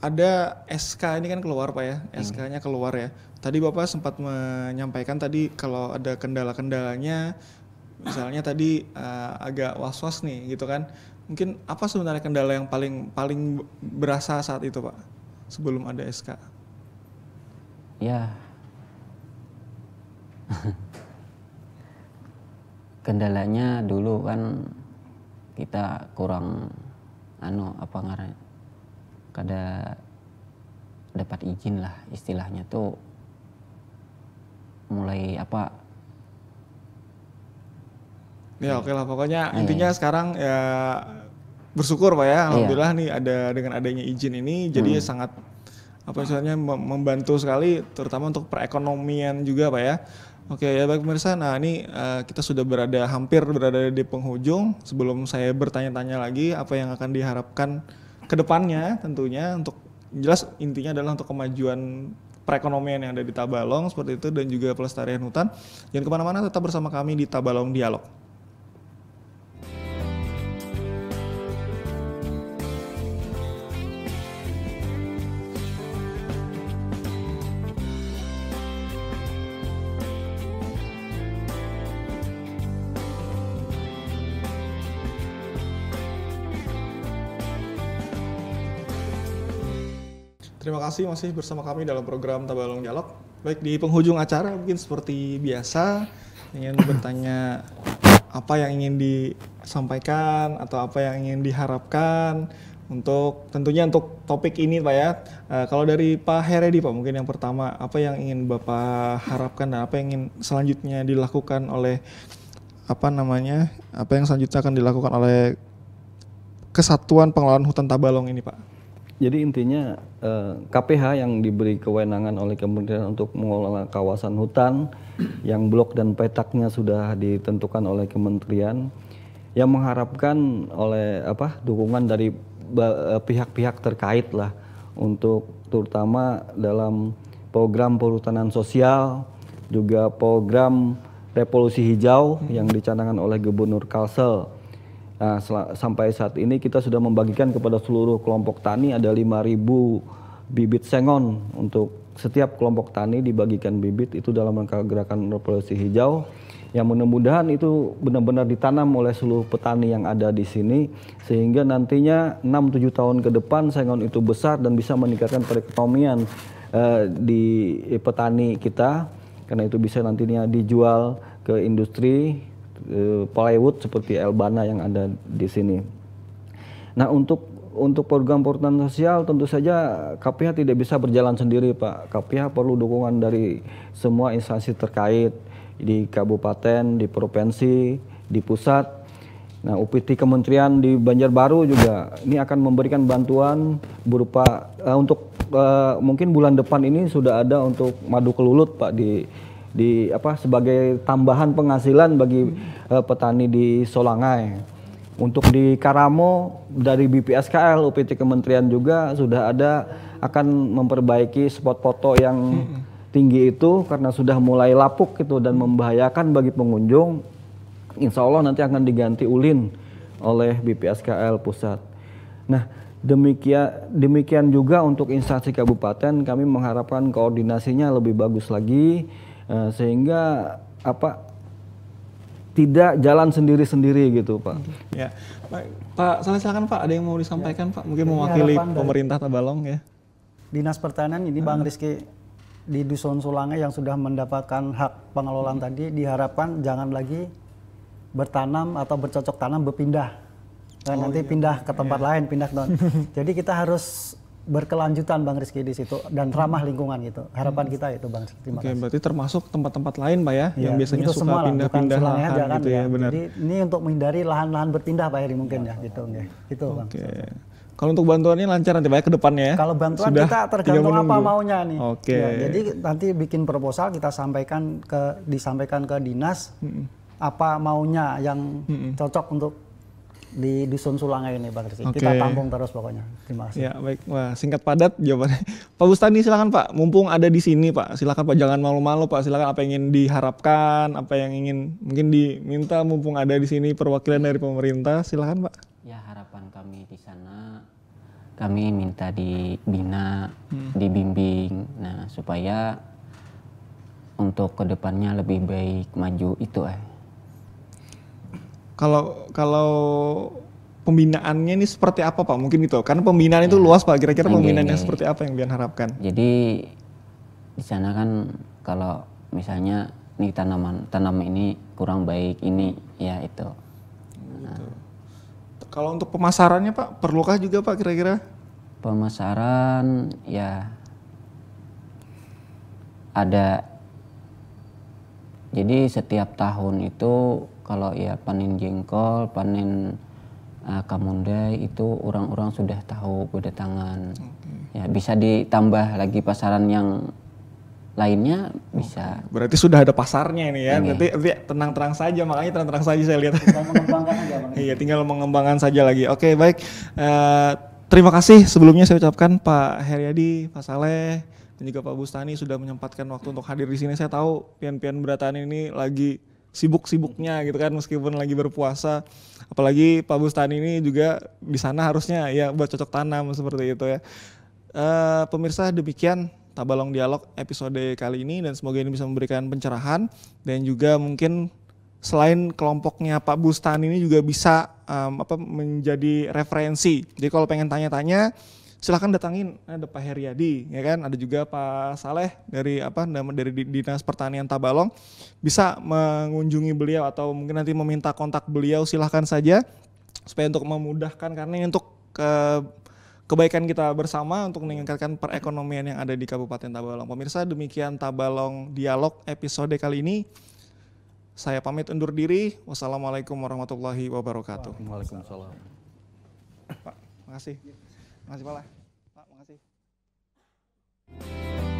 ada SK ini kan keluar Pak ya, hmm. SK-nya keluar ya. Tadi Bapak sempat menyampaikan tadi kalau ada kendala-kendalanya, misalnya tadi uh, agak was-was nih gitu kan. Mungkin apa sebenarnya kendala yang paling paling berasa saat itu Pak, sebelum ada SK? Ya, kendalanya dulu kan kita kurang, anu apa ngaranya kada dapat izin lah istilahnya tuh mulai apa ya iya. oke okay lah pokoknya eh, intinya iya. sekarang ya bersyukur pak ya alhamdulillah iya. nih ada dengan adanya izin ini jadi hmm. sangat apa misalnya membantu sekali terutama untuk perekonomian juga pak ya Oke ya baik pemirsa, nah ini uh, kita sudah berada hampir berada di penghujung. Sebelum saya bertanya-tanya lagi apa yang akan diharapkan kedepannya tentunya untuk jelas intinya adalah untuk kemajuan perekonomian yang ada di Tabalong seperti itu dan juga pelestarian hutan. Jangan kemana-mana tetap bersama kami di Tabalong Dialog. Terima kasih masih bersama kami dalam program Tabalong Dialog. Baik di penghujung acara mungkin seperti biasa ingin bertanya apa yang ingin disampaikan atau apa yang ingin diharapkan untuk tentunya untuk topik ini Pak ya. Uh, kalau dari Pak Heredi Pak mungkin yang pertama apa yang ingin Bapak harapkan dan apa yang ingin selanjutnya dilakukan oleh apa namanya? Apa yang selanjutnya akan dilakukan oleh Kesatuan Pengelolaan Hutan Tabalong ini Pak? Jadi intinya eh, KPH yang diberi kewenangan oleh kementerian untuk mengelola kawasan hutan yang blok dan petaknya sudah ditentukan oleh kementerian yang mengharapkan oleh apa dukungan dari eh, pihak-pihak terkait lah untuk terutama dalam program perhutanan sosial juga program revolusi hijau yang dicanangkan oleh Gubernur Kalsel Nah, sampai saat ini kita sudah membagikan kepada seluruh kelompok tani ada 5000 bibit sengon untuk setiap kelompok tani dibagikan bibit itu dalam rangka gerakan revolusi hijau yang mudah-mudahan itu benar-benar ditanam oleh seluruh petani yang ada di sini sehingga nantinya 6-7 tahun ke depan sengon itu besar dan bisa meningkatkan perekonomian eh, di petani kita karena itu bisa nantinya dijual ke industri Eh, plywood seperti Elbana yang ada di sini. Nah, untuk untuk program perhutanan sosial tentu saja KPH tidak bisa berjalan sendiri, Pak. KPH perlu dukungan dari semua instansi terkait di kabupaten, di provinsi, di pusat. Nah, UPT Kementerian di Banjarbaru juga ini akan memberikan bantuan berupa uh, untuk uh, mungkin bulan depan ini sudah ada untuk madu kelulut, Pak, di di apa sebagai tambahan penghasilan bagi hmm. uh, petani di Solangai. Untuk di Karamo dari BPSKL UPT Kementerian juga sudah ada akan memperbaiki spot foto yang hmm. tinggi itu karena sudah mulai lapuk gitu dan hmm. membahayakan bagi pengunjung. Insya Allah nanti akan diganti ulin oleh BPSKL pusat. Nah, Demikian, demikian juga untuk instansi kabupaten, kami mengharapkan koordinasinya lebih bagus lagi, Eh, sehingga apa tidak jalan sendiri-sendiri gitu Pak. Ya. Pak, Pak silakan Pak ada yang mau disampaikan ya. Pak mungkin mewakili pemerintah Tabalong ya. Dinas Pertanian ini Bang Rizky di Dusun Sulange yang sudah mendapatkan hak pengelolaan hmm. tadi diharapkan jangan lagi bertanam atau bercocok tanam berpindah. oh, nanti iya. pindah ke tempat yeah. lain, pindah ke [LAUGHS] Jadi kita harus berkelanjutan Bang Rizky di situ dan ramah lingkungan gitu. Harapan hmm. kita itu Bang Rizky. Terima Oke, berarti termasuk tempat-tempat lain Pak ya, ya yang biasanya itu suka pindah-pindah lahan aja, gitu kan, gitu ya, ya. Benar. Jadi ini untuk menghindari lahan-lahan berpindah Pak Heri ya, mungkin ya, gitu, ya gitu ya. Gitu Oke. Bang. Kalau untuk bantuannya lancar nanti pak, ya, ke depannya ya. Kalau bantuan Sudah kita tergantung apa maunya nih. Oke. Ya, jadi nanti bikin proposal kita sampaikan ke disampaikan ke dinas mm apa maunya yang mm -mm. cocok untuk di dusun Sulangai ini Pak Rizky. Okay. Kita tampung terus pokoknya. Terima kasih. Ya baik, Wah, singkat padat jawabannya. [LAUGHS] Pak Bustani silakan Pak, mumpung ada di sini Pak, silakan Pak jangan malu-malu Pak, silakan apa yang ingin diharapkan, apa yang ingin mungkin diminta mumpung ada di sini perwakilan dari pemerintah, silakan Pak. Ya harapan kami di sana kami minta dibina, hmm. dibimbing, nah supaya untuk kedepannya lebih baik maju itu eh kalau kalau pembinaannya ini seperti apa Pak? Mungkin gitu. Karena pembinaan ya. itu luas Pak. Kira-kira iya, pembinaannya ini. Iya. seperti apa yang Bian harapkan? Jadi di sana kan kalau misalnya ini tanaman tanam ini kurang baik ini ya itu. Nah. Kalau untuk pemasarannya Pak, perlukah juga Pak kira-kira? Pemasaran ya ada jadi setiap tahun itu kalau ya panen jengkol, panen uh, kamundai itu orang-orang sudah tahu kedatangan. Okay. Ya bisa ditambah lagi pasaran yang lainnya bisa. Okay. Berarti sudah ada pasarnya ini ya. Okay. Iya. Berarti tenang-tenang saja makanya tenang-tenang saja saya lihat. mengembangkan saja. Iya, tinggal mengembangkan saja lagi. Oke, okay, baik. Uh, terima kasih sebelumnya saya ucapkan Pak Heriadi, Pak Saleh dan juga Pak Bustani sudah menyempatkan waktu untuk hadir di sini. Saya tahu pian-pian berdatangan ini lagi sibuk-sibuknya gitu kan meskipun lagi berpuasa apalagi Pak Bustani ini juga di sana harusnya ya buat cocok tanam seperti itu ya uh, pemirsa demikian Tabalong Dialog episode kali ini dan semoga ini bisa memberikan pencerahan dan juga mungkin selain kelompoknya Pak Bustani ini juga bisa um, apa menjadi referensi jadi kalau pengen tanya-tanya silahkan datangin eh, ada Pak Heriadi ya kan ada juga Pak Saleh dari apa dari dinas pertanian Tabalong bisa mengunjungi beliau atau mungkin nanti meminta kontak beliau silahkan saja supaya untuk memudahkan karena ini untuk ke eh, kebaikan kita bersama untuk meningkatkan perekonomian yang ada di Kabupaten Tabalong pemirsa demikian Tabalong dialog episode kali ini saya pamit undur diri wassalamualaikum warahmatullahi wabarakatuh waalaikumsalam Pak makasih Makasih Pak lah. Pak, makasih.